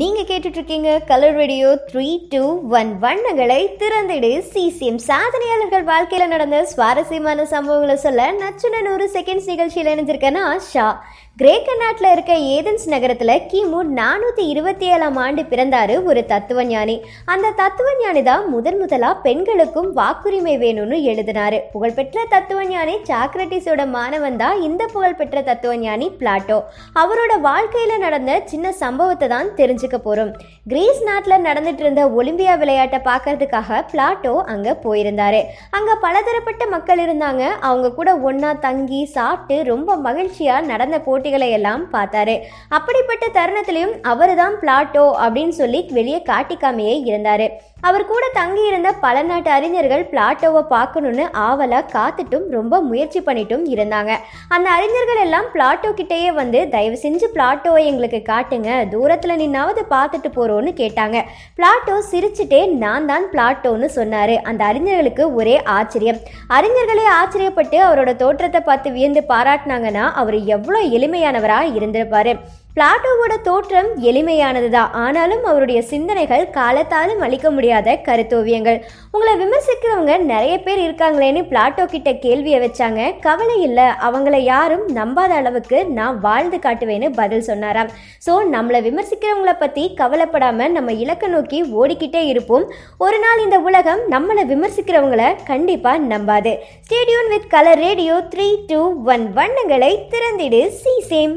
நீங்கள் கேட்டுட்ருக்கீங்க colour radio three two one வண்ணங்களை திறந்திடு சிசிஎம் சாதனையாளர்கள் வாழ்க்கையில் நடந்த சுவாரஸ்யமான சம்பவங்களை சொல்ல நச்சுடன் ஒரு செகண்ட்ஸ் நிகழ்ச்சியில் இணைஞ்சிருக்கேன்னா ஷா கிரேக்க நாட்டில் இருக்க ஏதன்ஸ் நகரத்தில் கிமு நானூற்றி இருபத்தி ஏழாம் ஆண்டு பிறந்தார் ஒரு தத்துவ ஞானி அந்த தத்துவ ஞானி தான் முதன் முதலாக பெண்களுக்கும் வாக்குரிமை வேணும்னு எழுதினார் புகழ்பெற்ற தத்துவ ஞானி சாக்ரட்டிஸோட மாணவன் தான் இந்த புகழ்பெற்ற தத்துவ ஞானி பிளாட்டோ அவரோட வாழ்க்கையில் நடந்த சின்ன சம்பவத்தை தான் தெரிஞ்சுக்க போகிறோம் கிரீஸ் நாட்டில் நடந்துட்டு இருந்த ஒலிம்பியா விளையாட்டை பார்க்கறதுக்காக பிளாட்டோ அங்கே போயிருந்தார் அங்கே பலதரப்பட்ட மக்கள் இருந்தாங்க அவங்க கூட ஒன்றா தங்கி சாப்பிட்டு ரொம்ப மகிழ்ச்சியாக நடந்த போட்டி போட்டிகளை எல்லாம் பார்த்தாரு அப்படிப்பட்ட தருணத்திலையும் அவர் தான் பிளாட்டோ அப்படின்னு சொல்லி வெளியே காட்டிக்காமையே இருந்தாரு அவர் கூட தங்கி இருந்த பல நாட்டு அறிஞர்கள் பிளாட்டோவை பார்க்கணும்னு ஆவலா காத்துட்டும் ரொம்ப முயற்சி பண்ணிட்டும் இருந்தாங்க அந்த அறிஞர்கள் எல்லாம் பிளாட்டோ கிட்டேயே வந்து தயவு செஞ்சு பிளாட்டோவை எங்களுக்கு காட்டுங்க தூரத்துல நின்னாவது பார்த்துட்டு போறோம்னு கேட்டாங்க பிளாட்டோ சிரிச்சுட்டே நான் தான் பிளாட்டோன்னு சொன்னாரு அந்த அறிஞர்களுக்கு ஒரே ஆச்சரியம் அறிஞர்களே ஆச்சரியப்பட்டு அவரோட தோற்றத்தை பார்த்து வியந்து பாராட்டினாங்கன்னா அவர் எவ்வளவு எளிமை நேர்மையானவராக இருந்திருப்பாரு பிளாட்டோவோட தோற்றம் எளிமையானது தான் ஆனாலும் அவருடைய சிந்தனைகள் காலத்தாலும் அழிக்க முடியாத கருத்தோவியங்கள் உங்களை விமர்சிக்கிறவங்க நிறைய பேர் இருக்காங்களேன்னு பிளாட்டோ கிட்ட கேள்வியை வச்சாங்க கவலை இல்லை அவங்கள யாரும் நம்பாத அளவுக்கு நான் வாழ்ந்து காட்டுவேன்னு பதில் சொன்னாராம் ஸோ நம்மளை விமர்சிக்கிறவங்கள பற்றி கவலைப்படாமல் நம்ம இலக்க நோக்கி ஓடிக்கிட்டே இருப்போம் ஒரு நாள் இந்த உலகம் நம்மளை விமர்சிக்கிறவங்கள கண்டிப்பாக நம்பாது ஸ்டேடியோன் with colour radio three two one வண்ணங்களை திறந்திடு சி சேம்